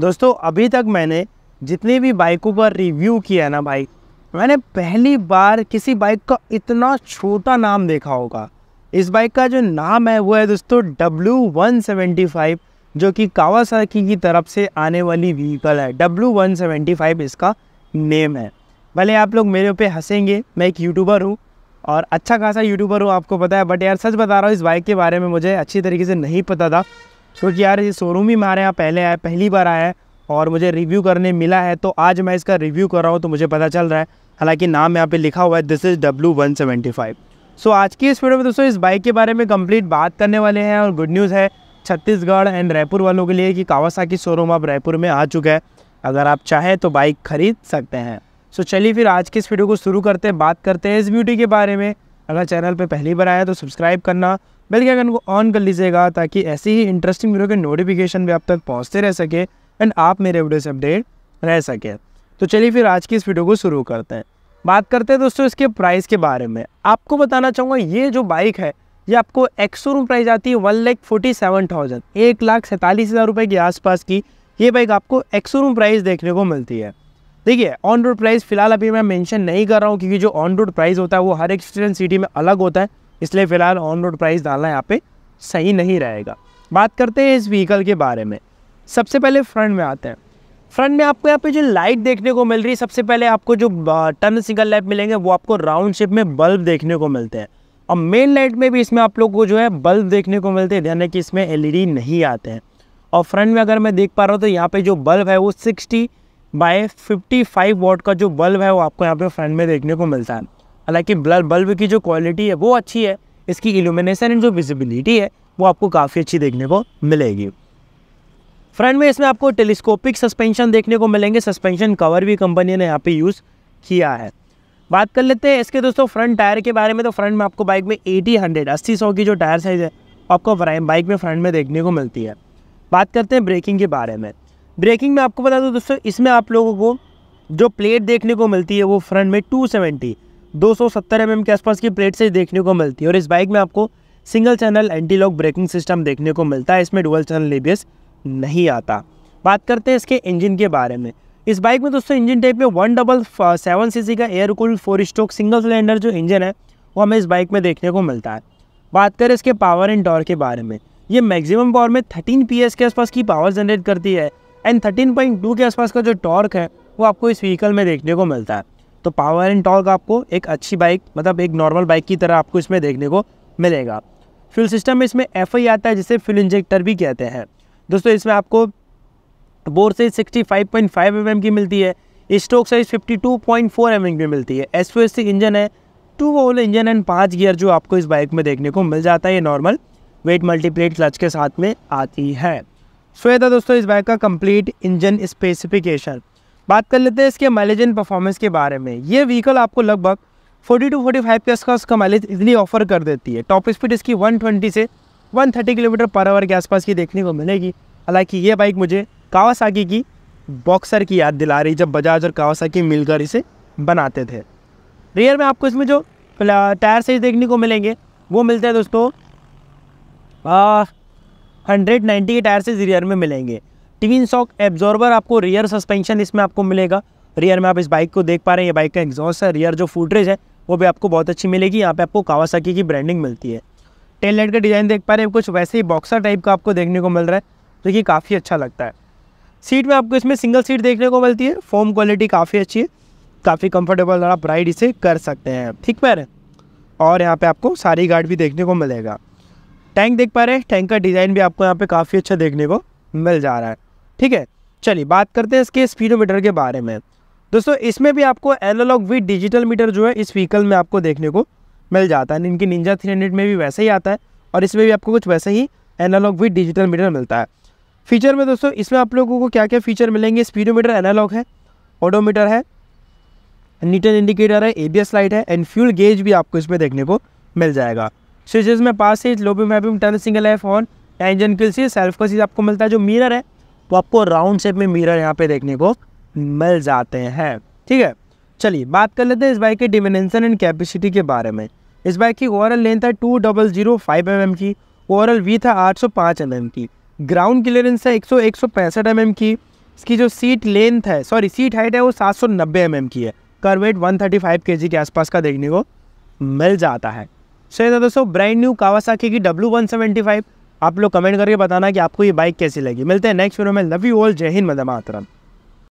दोस्तों अभी तक मैंने जितनी भी बाइकों पर रिव्यू किया है ना बाइक मैंने पहली बार किसी बाइक का इतना छोटा नाम देखा होगा इस बाइक का जो नाम है वो है दोस्तों डब्लू वन सेवेंटी फाइव जो कि कावासाकी की तरफ से आने वाली व्हीकल है डब्ल्यू वन सेवेंटी फाइव इसका नेम है भले आप लोग मेरे ऊपर हंसेंगे मैं एक यूट्यूबर हूँ और अच्छा खासा यूट्यूबर हूँ आपको पता है बट यार सच बता रहा हूँ इस बाइक के बारे में मुझे अच्छी तरीके से नहीं पता था सोच यार ये शोरूम ही हमारे यहाँ पहले आया पहली बार आया है और मुझे रिव्यू करने मिला है तो आज मैं इसका रिव्यू कर रहा हूँ तो मुझे पता चल रहा है हालांकि नाम यहाँ पे लिखा हुआ है this is W one seventy five so आज की इस वीडियो में दोस्तों इस बाइक के बारे में कंप्लीट बात करने वाले हैं और गुड न्यूज़ है छत्तीसगढ़ एंड रायपुर वालों के लिए कि की शोरूम अब रायपुर में आ चुका है अगर आप चाहें तो बाइक खरीद सकते हैं सो चलिए फिर आज की इस वीडियो को शुरू करते हैं बात करते हैं इस ब्यूटी के बारे में अगर चैनल पर पहली बार आया तो सब्सक्राइब करना बेल के आइकन को ऑन कर लीजिएगा ताकि ऐसी ही इंटरेस्टिंग वीडियो के नोटिफिकेशन भी आप तक पहुँचते रह सके एंड आप मेरे वीडियो से अपडेट रह सके तो चलिए फिर आज की इस वीडियो को शुरू करते हैं बात करते हैं दोस्तों इसके प्राइस के बारे में आपको बताना चाहूँगा ये जो बाइक है ये आपको एक्स प्राइस आती है one lakh forty seven thousand एक लाख सैंतालीस हज़ार रुपये के आसपास की ये बाइक आपको एक्स प्राइस देखने को मिलती है देखिए ऑन रोड प्राइस फिलहाल अभी मैं मेंशन नहीं कर रहा हूँ क्योंकि जो ऑन रोड प्राइस होता है वो हर एक स्टूडेंट सिटी में अलग होता है इसलिए फ़िलहाल ऑन रोड प्राइस डालना यहाँ पे सही नहीं रहेगा बात करते हैं इस व्हीकल के बारे में सबसे पहले फ्रंट में आते हैं फ्रंट में आपको यहाँ पे जो लाइट देखने को मिल रही है सबसे पहले आपको जो टर्न सिंगल लाइट मिलेंगे वो आपको राउंड शेप में बल्ब देखने को मिलते हैं और मेन लाइट में भी इसमें आप लोग को जो है बल्ब देखने को मिलते हैं ध्यान है कि इसमें एल नहीं आते हैं और फ्रंट में अगर मैं देख पा रहा हूँ तो यहाँ पे जो बल्ब है वो sixty by fifty five watt का जो बल्ब है वो आपको यहाँ पे फ्रंट में देखने को मिलता है हालांकि बल्ब की जो क्वालिटी है वो अच्छी है इसकी इल्यूमिनेशन एंड जो विजिबिलिटी है वो आपको काफ़ी अच्छी देखने को मिलेगी फ्रंट में इसमें आपको टेलीस्कोपिक सस्पेंशन देखने को मिलेंगे सस्पेंशन कवर भी कंपनी ने यहाँ पे यूज़ किया है बात कर लेते हैं इसके दोस्तों फ्रंट टायर के बारे में तो फ्रंट में आपको बाइक में एटी हंड्रेड अस्सी सौ की जो टायर साइज़ है आपको बाइक में फ्रंट में देखने को मिलती है बात करते हैं ब्रेकिंग के बारे में ब्रेकिंग में आपको बता दूँ दोस्तों इसमें आप लोगों को जो प्लेट देखने को मिलती है वो फ्रंट में टू सेवेंटी दो सौ mm के आसपास की प्लेट से देखने को मिलती है और इस बाइक में आपको single channel anti lock braking system देखने को मिलता है इसमें डुअल चैनल लेबियस नहीं आता बात करते हैं इसके इंजन के बारे में इस बाइक में दोस्तों इंजन टाइप में वन डबल सेवन सी का air cool four stroke single cylinder जो इंजन है वो हमें इस बाइक में देखने को मिलता है बात करें इसके पावर एंड टॉर्क के बारे में ये मैक्सिमम पावर में थर्टीन पी के आसपास की पावर जनरेट करती है एंड थर्टीन के आसपास का जो टॉर्क है वो आपको इस व्हीकल में देखने को मिलता है तो पावर एंड टॉर्क आपको एक अच्छी बाइक मतलब एक नॉर्मल बाइक की तरह आपको इसमें देखने को मिलेगा फ्यूल सिस्टम में इसमें एफ आता है जिसे फ्यूल इंजेक्टर भी कहते हैं दोस्तों इसमें आपको बोर से 65.5 mm की मिलती है स्ट्रोक साइज 52.4 mm की मिलती है एस एस इंजन है टू वोल इंजन एंड पाँच गियर जो आपको इस बाइक में देखने को मिल जाता है ये नॉर्मल वेट मल्टीप्लेट क्लच के साथ में आती है सो था दोस्तों इस बाइक का कंप्लीट इंजन स्पेसिफिकेशन बात कर लेते हैं इसके माइलेज एंड परफॉर्मेंस के बारे में ये व्हीकल आपको लगभग 40 टू 45 फाइव आसपास का उसका माइलेज इजली ऑफर कर देती है टॉप स्पीड इसकी 120 से 130 किलोमीटर पर आवर के आसपास की देखने को मिलेगी हालांकि ये बाइक मुझे कावासाकी की बॉक्सर की याद दिला रही जब बजाज और कावासाकी मिलकर इसे बनाते थे रियर में आपको इसमें जो टायर साइज देखने को मिलेंगे वो मिलते हैं दोस्तों हंड्रेड नाइन्टी के टायर साइज रियर में मिलेंगे ट्विन सॉक एब्जॉर्बर आपको रियर सस्पेंशन इसमें आपको मिलेगा रियर में आप इस बाइक को देख पा रहे हैं ये बाइक का एग्जॉस्ट है रियर जो फूटरेज है वो भी आपको बहुत अच्छी मिलेगी यहाँ पे आपको कावासाकी की ब्रांडिंग मिलती है टेल लाइट का डिज़ाइन देख पा रहे हैं कुछ वैसे ही बॉक्सर टाइप का आपको देखने को मिल रहा है जो कि काफ़ी अच्छा लगता है सीट में आपको इसमें सिंगल सीट देखने को मिलती है फोम क्वालिटी काफ़ी अच्छी है काफ़ी कंफर्टेबल आप राइड इसे कर सकते हैं ठीक पैर और यहाँ पर आपको सारी गार्ड भी देखने को मिलेगा टैंक देख पा रहे हैं टैंक का डिज़ाइन भी आपको यहाँ पे काफ़ी अच्छा देखने को मिल जा रहा है ठीक है चलिए बात करते हैं इसके स्पीडोमीटर के बारे में दोस्तों इसमें भी आपको एनालॉग विथ डिजिटल मीटर जो है इस व्हीकल में आपको देखने को मिल जाता है इनकी निंजा थ्री हंड्रेड में भी वैसे ही आता है और इसमें भी आपको कुछ वैसे ही एनालॉग विथ डिजिटल मीटर मिलता है फीचर में दोस्तों इसमें आप लोगों को क्या क्या फीचर मिलेंगे स्पीडोमीटर एनालॉग है ऑडोमीटर है नीटन इंडिकेटर है ए बी लाइट है एंड फ्यूल गेज भी आपको इसमें देखने को मिल जाएगा स्विचेज में पास सीट लोबी मैपिंग टर्न सिंगल एफ ऑन इंजन के सी सेल्फ का सीज आपको मिलता है जो मिरर है तो आपको राउंड शेप में मिरर यहाँ पे देखने को मिल जाते हैं ठीक है चलिए बात कर लेते हैं इस बाइक के डिमेंशन एंड कैपेसिटी के बारे में इस बाइक की ओवरऑल लेंथ है two double zero five M M की ओवरऑल वी था आठ सौ पाँच एम एम की ग्राउंड क्लियरेंस है एक सौ एक सौ पैंसठ एम एम की इसकी जो सीट लेंथ है सॉरी सीट हाइट है वो सात सौ नब्बे एम एम की है कर वेट वन थर्टी फाइव के जी के आसपास का देखने को मिल जाता है सही था दोस्तों ब्रांड न्यू कावासाकी की डब्ल्यू वन सेवेंटी फाइव आप लोग कमेंट करके बताना कि आपको ये बाइक कैसी लगी मिलते हैं नेक्स्ट वीडियो में लव यू ऑल जय हिंद मदमा